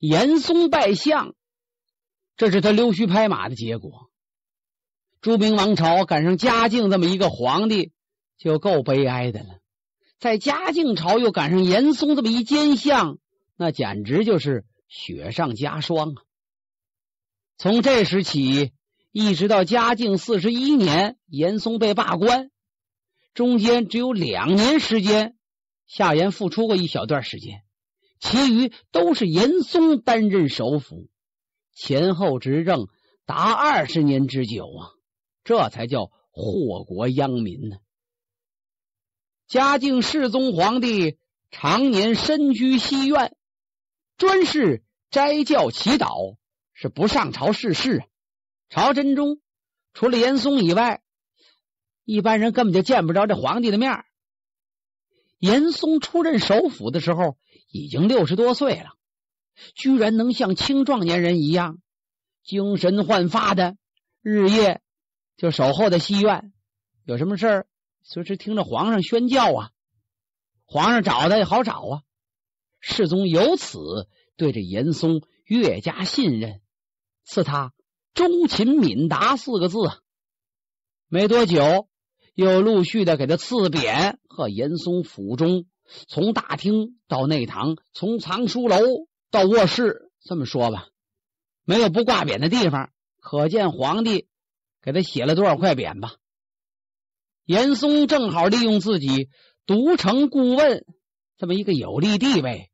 严嵩拜相，这是他溜须拍马的结果。朱明王朝赶上嘉靖这么一个皇帝就够悲哀的了，在嘉靖朝又赶上严嵩这么一奸相，那简直就是雪上加霜啊！从这时起，一直到嘉靖四十一年，严嵩被罢官，中间只有两年时间，夏言复出过一小段时间。其余都是严嵩担任首辅，前后执政达二十年之久啊，这才叫祸国殃民呢。嘉靖世宗皇帝常年身居西院，专事斋教祈祷，是不上朝世事。朝真宗除了严嵩以外，一般人根本就见不着这皇帝的面儿。严嵩出任首辅的时候已经六十多岁了，居然能像青壮年人一样精神焕发的日夜就守候在西院，有什么事儿随时听着皇上宣教啊。皇上找他也好找啊。世宗由此对这严嵩越加信任，赐他忠勤敏达四个字。没多久又陆续的给他赐匾在严嵩府中，从大厅到内堂，从藏书楼到卧室，这么说吧，没有不挂匾的地方。可见皇帝给他写了多少块匾吧。严嵩正好利用自己独成顾问这么一个有利地位，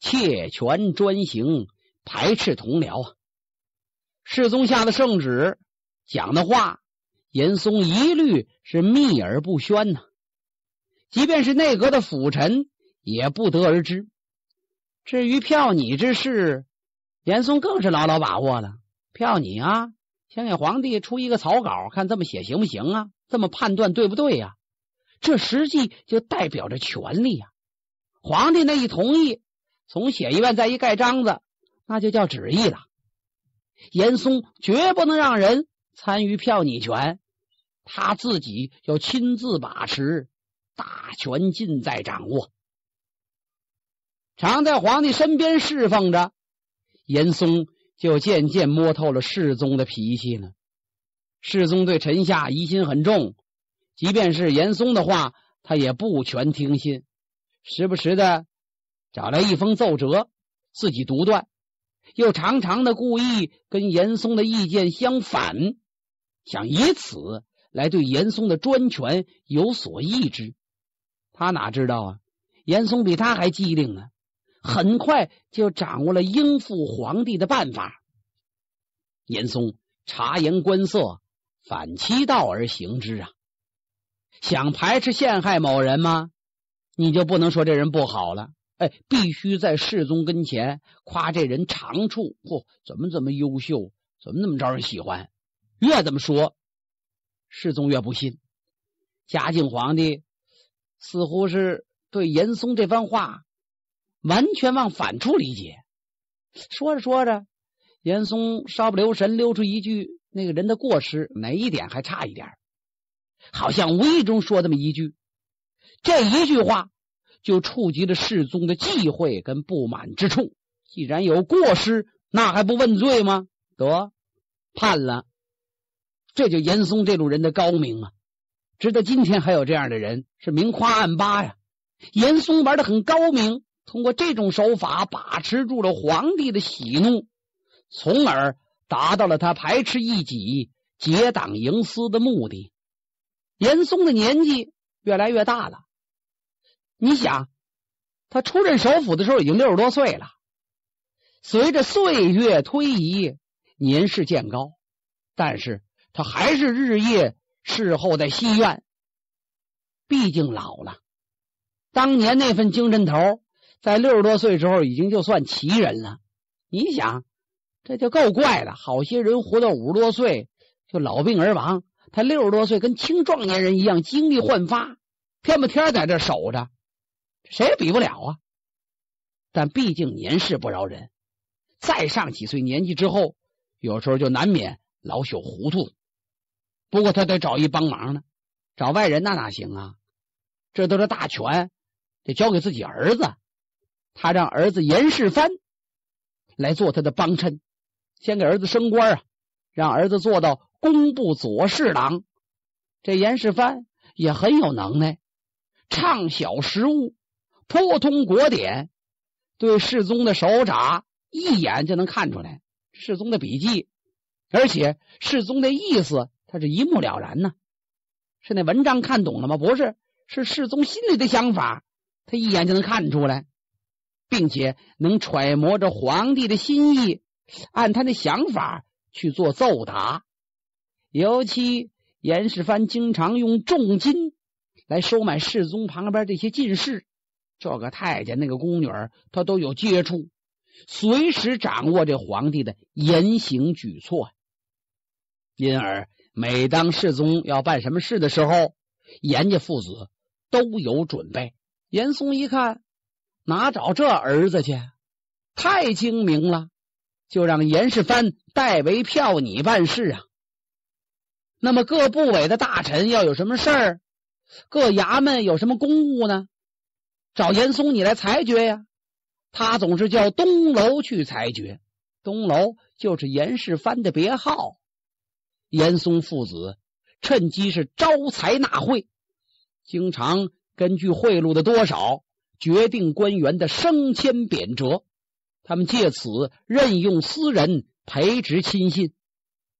窃权专行，排斥同僚啊。世宗下的圣旨讲的话，严嵩一律是秘而不宣呢。即便是内阁的辅臣，也不得而知。至于票拟之事，严嵩更是牢牢把握了。票拟啊，先给皇帝出一个草稿，看这么写行不行啊？这么判断对不对呀？这实际就代表着权力呀。皇帝那一同意，从写一万再一盖章子，那就叫旨意了。严嵩绝不能让人参与票拟权，他自己要亲自把持。大权尽在掌握，常在皇帝身边侍奉着，严嵩就渐渐摸透了世宗的脾气呢。世宗对臣下疑心很重，即便是严嵩的话，他也不全听信，时不时的找来一封奏折自己独断，又常常的故意跟严嵩的意见相反，想以此来对严嵩的专权有所抑制。他哪知道啊？严嵩比他还机灵呢，很快就掌握了应付皇帝的办法。严嵩察言观色，反其道而行之啊！想排斥陷害某人吗？你就不能说这人不好了？哎，必须在世宗跟前夸这人长处，嚯，怎么怎么优秀，怎么那么招人喜欢？越这么说，世宗越不信。嘉靖皇帝。似乎是对严嵩这番话完全往反处理解，说着说着，严嵩稍不留神溜出一句那个人的过失哪一点还差一点，好像无意中说这么一句，这一句话就触及了世宗的忌讳跟不满之处。既然有过失，那还不问罪吗？得判了，这就严嵩这种人的高明啊！直到今天还有这样的人是明夸暗扒呀！严嵩玩的很高明，通过这种手法把持住了皇帝的喜怒，从而达到了他排斥异己、结党营私的目的。严嵩的年纪越来越大了，你想，他出任首辅的时候已经六十多岁了，随着岁月推移，年事渐高，但是他还是日夜。事后在西院，毕竟老了。当年那份精神头，在六十多岁时候已经就算奇人了。你想，这就够怪了。好些人活到五十多岁就老病而亡，他六十多岁跟青壮年人一样精力焕发，天不天在这守着，谁也比不了啊。但毕竟年事不饶人，再上几岁年纪之后，有时候就难免老朽糊涂。不过他得找一帮忙呢，找外人那哪行啊？这都是大权，得交给自己儿子。他让儿子严世蕃来做他的帮衬，先给儿子升官啊，让儿子做到工部左侍郎。这严世蕃也很有能耐，畅晓时务，颇通国典，对世宗的手札一眼就能看出来世宗的笔迹，而且世宗的意思。他是一目了然呢，是那文章看懂了吗？不是，是世宗心里的想法，他一眼就能看出来，并且能揣摩着皇帝的心意，按他的想法去做奏答。尤其严世蕃经常用重金来收买世宗旁边这些进士，这个太监那个宫女，他都有接触，随时掌握这皇帝的言行举措，因而。每当世宗要办什么事的时候，严家父子都有准备。严嵩一看，哪找这儿子去？太精明了，就让严世蕃代为票拟办事啊。那么各部委的大臣要有什么事儿，各衙门有什么公务呢？找严嵩你来裁决呀。他总是叫东楼去裁决，东楼就是严世蕃的别号。严嵩父子趁机是招财纳贿，经常根据贿赂的多少决定官员的升迁贬谪。他们借此任用私人，培植亲信。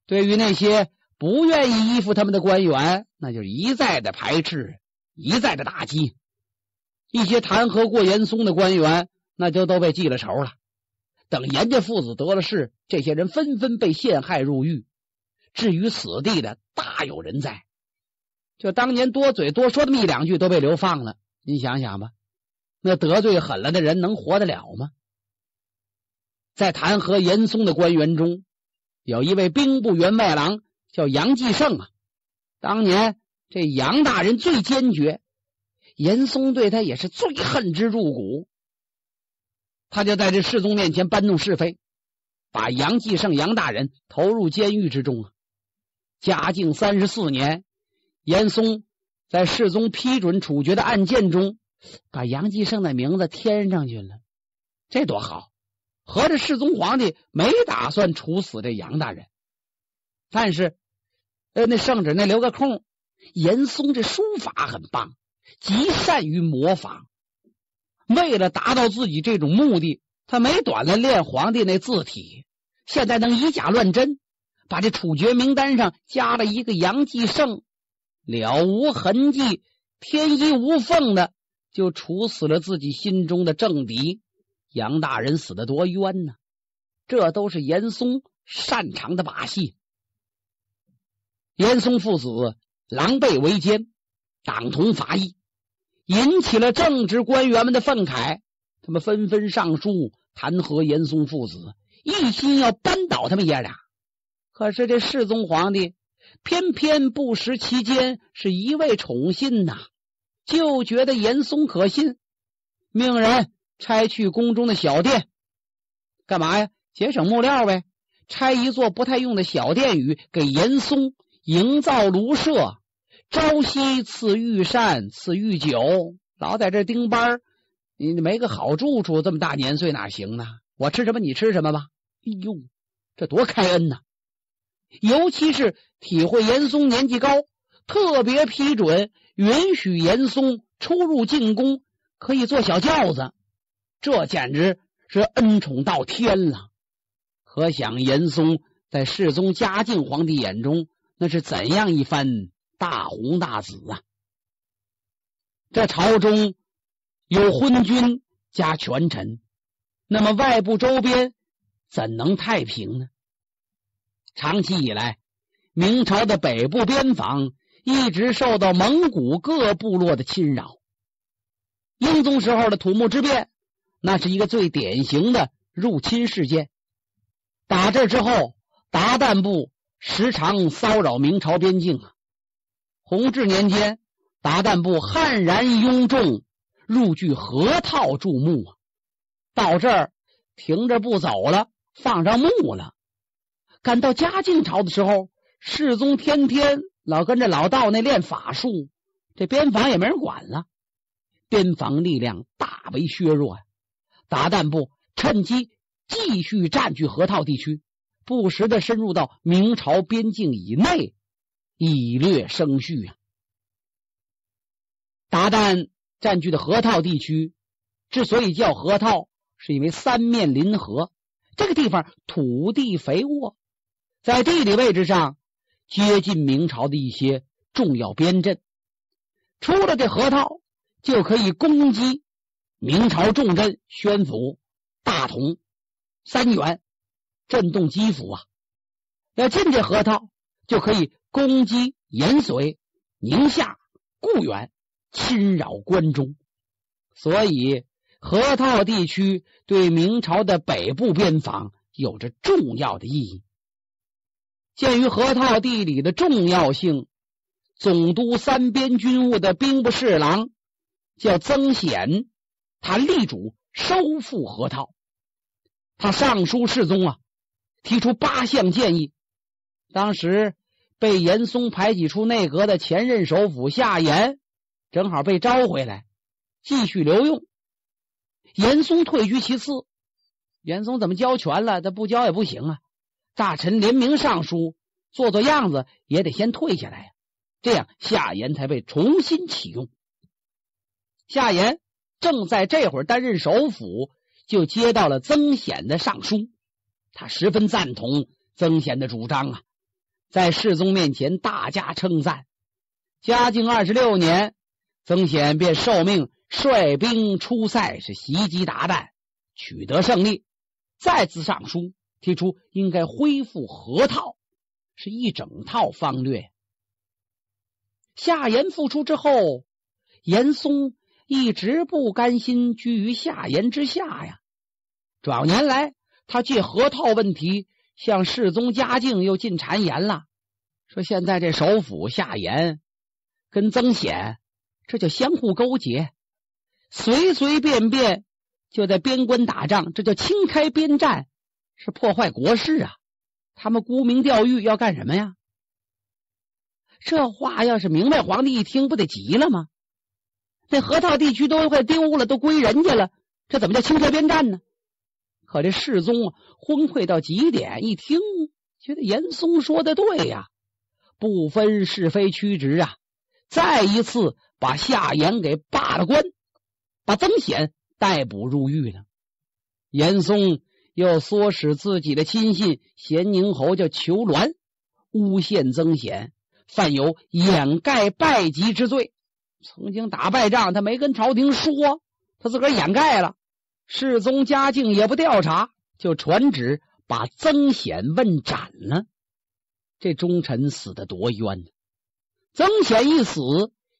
对于那些不愿意依附他们的官员，那就一再的排斥，一再的打击。一些弹劾过严嵩的官员，那就都被记了仇了。等严家父子得了势，这些人纷纷被陷害入狱。置于死地的大有人在，就当年多嘴多说那么一两句都被流放了。你想想吧，那得罪狠了的人能活得了吗？在弹劾严嵩的官员中，有一位兵部员外郎叫杨继盛啊。当年这杨大人最坚决，严嵩对他也是最恨之入骨，他就在这世宗面前搬弄是非，把杨继盛杨大人投入监狱之中啊。嘉靖三十四年，严嵩在世宗批准处决的案件中，把杨继盛的名字添上去了。这多好！合着世宗皇帝没打算处死这杨大人，但是那圣旨那留个空。严嵩这书法很棒，极善于模仿。为了达到自己这种目的，他没短了练皇帝那字体，现在能以假乱真。把这处决名单上加了一个杨继盛，了无痕迹，天衣无缝的就处死了自己心中的政敌杨大人，死的多冤呢！这都是严嵩擅长的把戏。严嵩父子狼狈为奸，党同伐异，引起了正直官员们的愤慨，他们纷纷上书弹劾严嵩父子，一心要扳倒他们爷俩。可是这世宗皇帝偏偏不识其间，是一位宠信呐，就觉得严嵩可信，命人拆去宫中的小殿，干嘛呀？节省木料呗。拆一座不太用的小殿宇，给严嵩营造庐舍，朝夕赐御膳，赐御酒，老在这盯班你没个好住处，这么大年岁哪行呢？我吃什么你吃什么吧。哎呦，这多开恩呐！尤其是体会严嵩年纪高，特别批准允许严嵩出入进宫，可以坐小轿子，这简直是恩宠到天了。可想严嵩在世宗、嘉靖皇帝眼中，那是怎样一番大红大紫啊！这朝中有昏君加权臣，那么外部周边怎能太平呢？长期以来，明朝的北部边防一直受到蒙古各部落的侵扰。英宗时候的土木之变，那是一个最典型的入侵事件。打这之后，鞑靼部时常骚扰明朝边境啊。弘治年间，鞑靼部悍然拥众入据河套注目啊，到这儿停着不走了，放上墓了。赶到嘉靖朝的时候，世宗天天老跟着老道那练法术，这边防也没人管了，边防力量大为削弱呀。鞑靼部趁机继续占据河套地区，不时的深入到明朝边境以内，以掠生息啊。鞑靼占据的河套地区之所以叫河套，是因为三面临河，这个地方土地肥沃。在地理位置上接近明朝的一些重要边镇，出了这河套就可以攻击明朝重镇宣府、大同、三原，震动基辅啊！要进这河套就可以攻击延绥、宁夏、固原，侵扰关中，所以河套地区对明朝的北部边防有着重要的意义。鉴于河套地理的重要性，总督三边军务的兵部侍郎叫曾显，他力主收复河套。他上书世宗啊，提出八项建议。当时被严嵩排挤出内阁的前任首辅夏言，正好被招回来继续留用。严嵩退居其次。严嵩怎么交权了？他不交也不行啊。大臣联名上书，做做样子也得先退下来呀。这样，夏言才被重新启用。夏言正在这会儿担任首辅，就接到了曾显的上书，他十分赞同曾显的主张啊，在世宗面前大加称赞。嘉靖二十六年，曾显便受命率兵出塞，是袭击鞑靼，取得胜利，再次上书。提出应该恢复河套，是一整套方略。夏言复出之后，严嵩一直不甘心居于夏言之下呀。转眼年来，他借河套问题向世宗嘉靖又进谗言了，说现在这首府夏言跟曾显这叫相互勾结，随随便便就在边关打仗，这叫轻开边战。是破坏国事啊！他们沽名钓誉要干什么呀？这话要是明，白，皇帝一听不得急了吗？那河套地区都快丢了，都归人家了，这怎么叫清河边站呢？可这世宗啊，昏聩到极点，一听觉得严嵩说的对呀，不分是非曲直啊，再一次把夏言给罢了官，把曾显逮捕入狱了。严嵩。又唆使自己的亲信咸宁侯叫裘鸾诬陷曾显犯有掩盖败绩之罪，曾经打败仗他没跟朝廷说，他自个儿掩盖了。世宗嘉靖也不调查，就传旨把曾显问斩了。这忠臣死的多冤呢！曾显一死，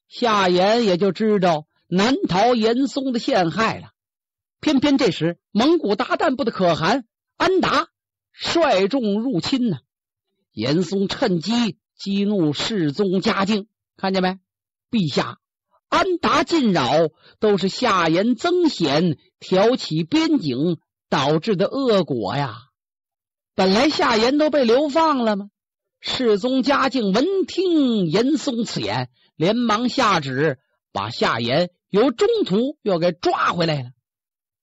夏言也就知道难逃严嵩的陷害了。偏偏这时，蒙古鞑靼部的可汗安达率众入侵呢。严嵩趁机激怒世宗嘉靖，看见没？陛下，安达进扰都是夏言增显挑起边境导致的恶果呀。本来夏言都被流放了吗？世宗嘉靖闻听严嵩此言，连忙下旨把夏言由中途又给抓回来了。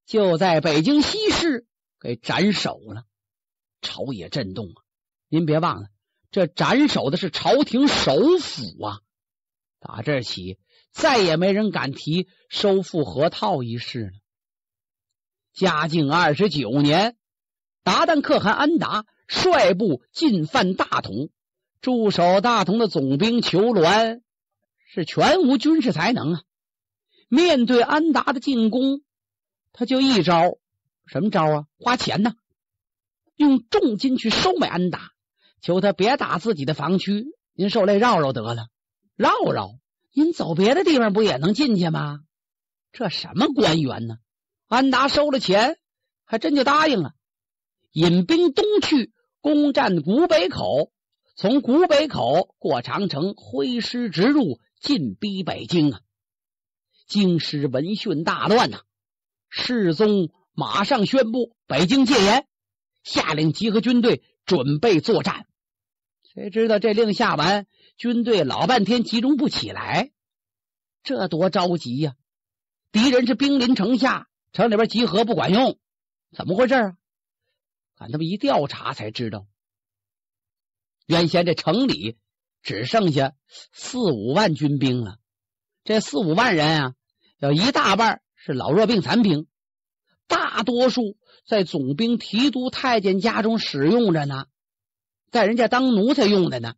就在北京西市给斩首了，朝野震动啊！您别忘了，这斩首的是朝廷首府啊！打这起，再也没人敢提收复河套一事了。嘉靖二十九年，鞑靼可汗安达率部进犯大同，驻守大同的总兵求鸾是全无军事才能啊！面对安达的进攻。他就一招，什么招啊？花钱呢，用重金去收买安达，求他别打自己的防区，您受累绕绕得了，绕绕，您走别的地方不也能进去吗？这什么官员呢？安达收了钱，还真就答应了，引兵东去，攻占古北口，从古北口过长城，挥师直入，进逼北京啊！京师闻讯大乱呐！世宗马上宣布北京戒严，下令集合军队准备作战。谁知道这令下完，军队老半天集中不起来，这多着急呀！敌人是兵临城下，城里边集合不管用，怎么回事啊？俺他们一调查才知道，原先这城里只剩下四五万军兵了。这四五万人啊，有一大半。这老弱病残兵，大多数在总兵、提督、太监家中使用着呢，在人家当奴才用的呢。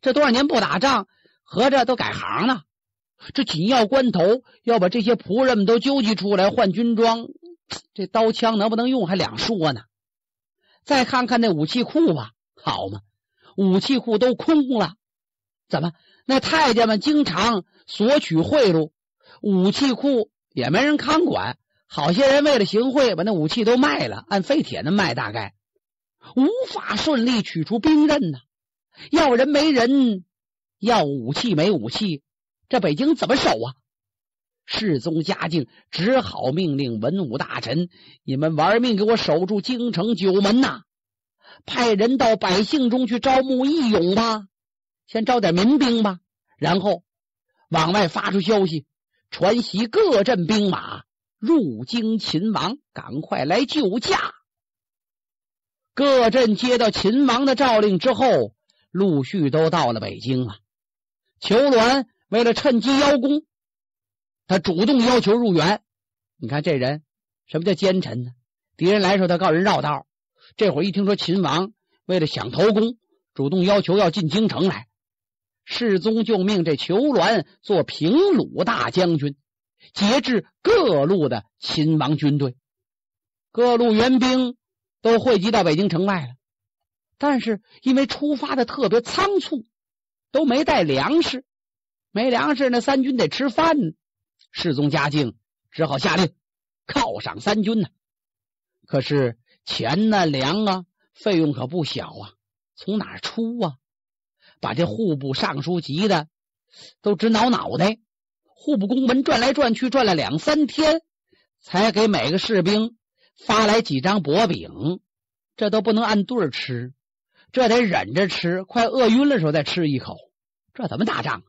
这多少年不打仗，合着都改行了。这紧要关头要把这些仆人们都纠集出来换军装，这刀枪能不能用还两说呢。再看看那武器库吧，好嘛，武器库都空了。怎么那太监们经常索取贿赂，武器库？也没人看管，好些人为了行贿，把那武器都卖了，按废铁那卖，大概无法顺利取出兵刃呢。要人没人，要武器没武器，这北京怎么守啊？世宗嘉靖只好命令文武大臣：“你们玩命给我守住京城九门呐！派人到百姓中去招募义勇吧，先招点民兵吧，然后往外发出消息。”传习各镇兵马入京，秦王，赶快来救驾！各镇接到秦王的诏令之后，陆续都到了北京了。裘鸾为了趁机邀功，他主动要求入园。你看这人，什么叫奸臣呢？敌人来时候他告人绕道，这会儿一听说秦王为了想头功，主动要求要进京城来。世宗就命这裘峦做平鲁大将军，节制各路的秦王军队。各路援兵都汇集到北京城外了，但是因为出发的特别仓促，都没带粮食。没粮食，那三军得吃饭呢。世宗嘉靖只好下令犒赏三军呢。可是钱呢，粮啊，费用可不小啊，从哪出啊？把这户部尚书急的都直挠脑袋，户部公文转来转去，转了两三天，才给每个士兵发来几张薄饼，这都不能按对吃，这得忍着吃，快饿晕了时候再吃一口，这怎么打仗？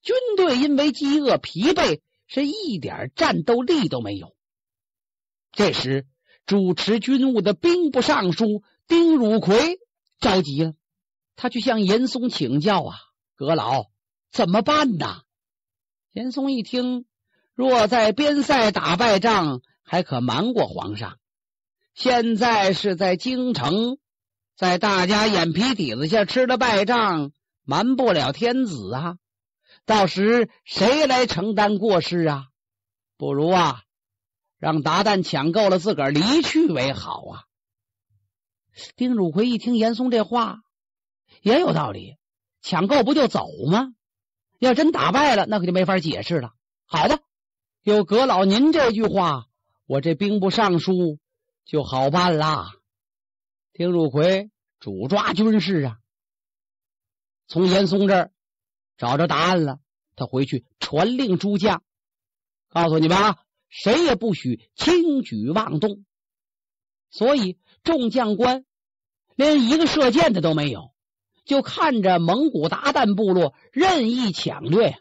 军队因为饥饿疲惫，是一点战斗力都没有。这时主持军务的兵部尚书丁汝奎着急了。他去向严嵩请教啊，阁老怎么办呐？严嵩一听，若在边塞打败仗，还可瞒过皇上；现在是在京城，在大家眼皮底子下吃了败仗，瞒不了天子啊！到时谁来承担过失啊？不如啊，让达旦抢够了自个儿离去为好啊！丁汝奎一听严嵩这话。也有道理，抢够不就走吗？要真打败了，那可就没法解释了。好的，有阁老您这句话，我这兵部尚书就好办啦。丁汝奎主抓军事啊，从严嵩这儿找着答案了。他回去传令诸将，告诉你们啊，谁也不许轻举妄动。所以众将官连一个射箭的都没有。就看着蒙古达旦部落任意抢掠，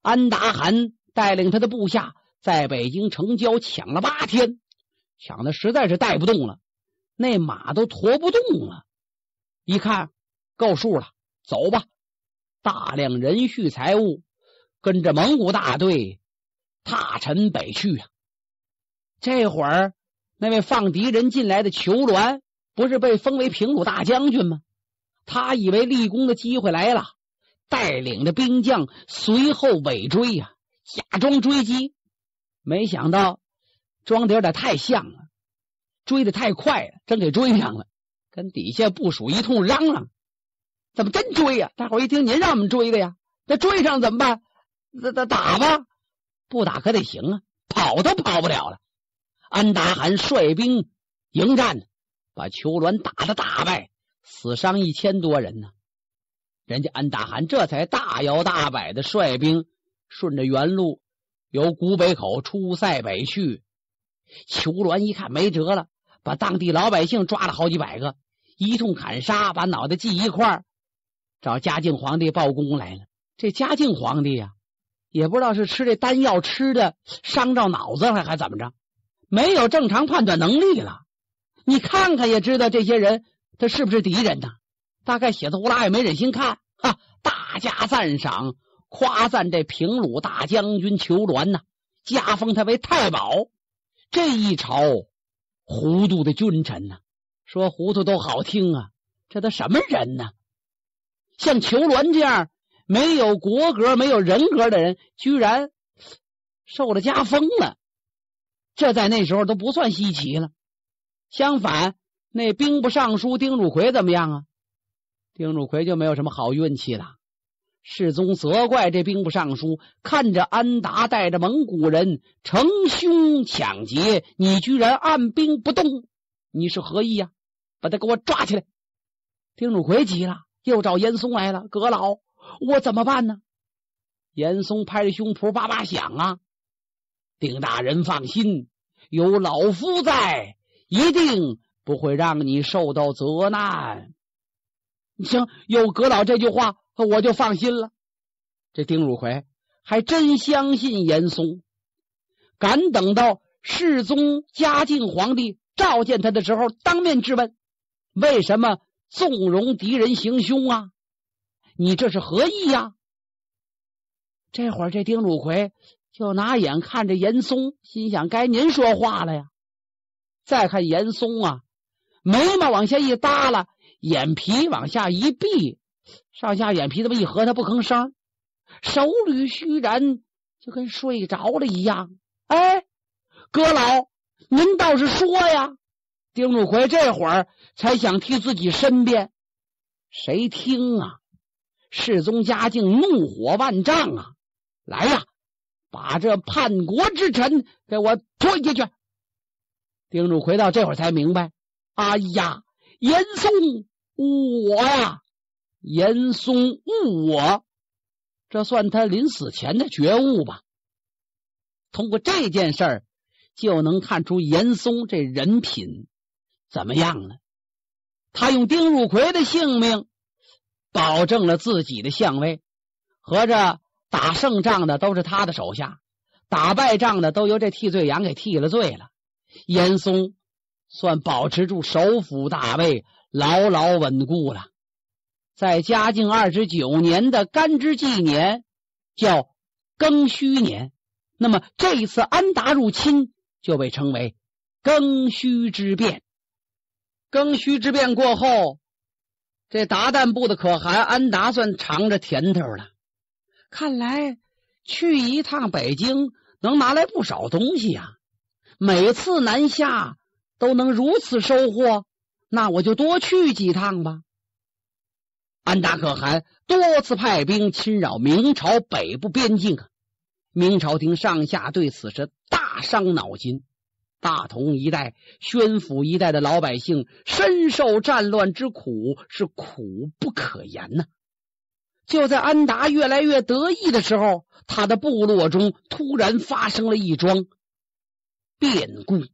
安达汗带领他的部下在北京城郊抢了八天，抢的实在是带不动了，那马都驮不动了。一看够数了，走吧！大量人畜财物跟着蒙古大队踏尘北去啊！这会儿那位放敌人进来的裘鸾，不是被封为平鲁大将军吗？他以为立功的机会来了，带领着兵将随后尾追呀，假装追击。没想到装的有点太像了，追的太快，了，真给追上了。跟底下部署一通嚷嚷：“怎么真追呀？”大伙一听：“您让我们追的呀！”那追上怎么办？那那打吧，不打可得行啊，跑都跑不了了。安达汗率兵迎战，把丘峦打得大败。死伤一千多人呢，人家安大汗这才大摇大摆的率兵顺着原路由古北口出塞北去。裘鸾一看没辙了，把当地老百姓抓了好几百个，一通砍杀，把脑袋系一块找嘉靖皇帝报功来了。这嘉靖皇帝呀，也不知道是吃这丹药吃的，伤着脑子了，还怎么着？没有正常判断能力了。你看看也知道这些人。他是不是敌人呢？大概写的乌拉也没忍心看哈。大加赞赏、夸赞这平鲁大将军裘鸾呐，加封他为太保。这一朝糊涂的君臣呐，说糊涂都好听啊。这都什么人呢？像裘鸾这样没有国格、没有人格的人，居然受了加封了，这在那时候都不算稀奇了。相反。那兵部尚书丁汝奎怎么样啊？丁汝奎就没有什么好运气了。世宗责怪这兵部尚书，看着安达带着蒙古人成凶抢劫，你居然按兵不动，你是何意呀？把他给我抓起来！丁汝奎急了，又找严嵩来了。阁老，我怎么办呢？严嵩拍着胸脯叭叭响啊！丁大人放心，有老夫在，一定。不会让你受到责难。行，有阁老这句话，我就放心了。这丁汝奎还真相信严嵩，敢等到世宗、嘉靖皇帝召见他的时候，当面质问为什么纵容敌人行凶啊？你这是何意呀？这会儿这丁汝奎就拿眼看着严嵩，心想该您说话了呀。再看严嵩啊。眉毛往下一耷拉，眼皮往下一闭，上下眼皮这么一合，他不吭声，手捋虚然，就跟睡着了一样。哎，阁老，您倒是说呀！丁汝奎这会儿才想替自己申辩，谁听啊？世宗嘉靖怒火万丈啊！来呀，把这叛国之臣给我拖下去！丁汝奎到这会儿才明白。哎呀，严嵩误我呀！严嵩误我，这算他临死前的觉悟吧？通过这件事儿，就能看出严嵩这人品怎么样了。他用丁汝奎的性命保证了自己的相位，合着打胜仗的都是他的手下，打败仗的都由这替罪羊给替了罪了。严嵩。算保持住首府大位，牢牢稳固了。在嘉靖二十九年的干支纪年叫庚戌年，那么这一次安达入侵就被称为庚戌之变。庚戌之变过后，这达旦部的可汗安达算尝着甜头了。看来去一趟北京能拿来不少东西呀！每次南下。都能如此收获，那我就多去几趟吧。安达可汗多次派兵侵扰明朝北部边境啊！明朝廷上下对此是大伤脑筋。大同一带、宣府一带的老百姓深受战乱之苦，是苦不可言呐。就在安达越来越得意的时候，他的部落中突然发生了一桩变故。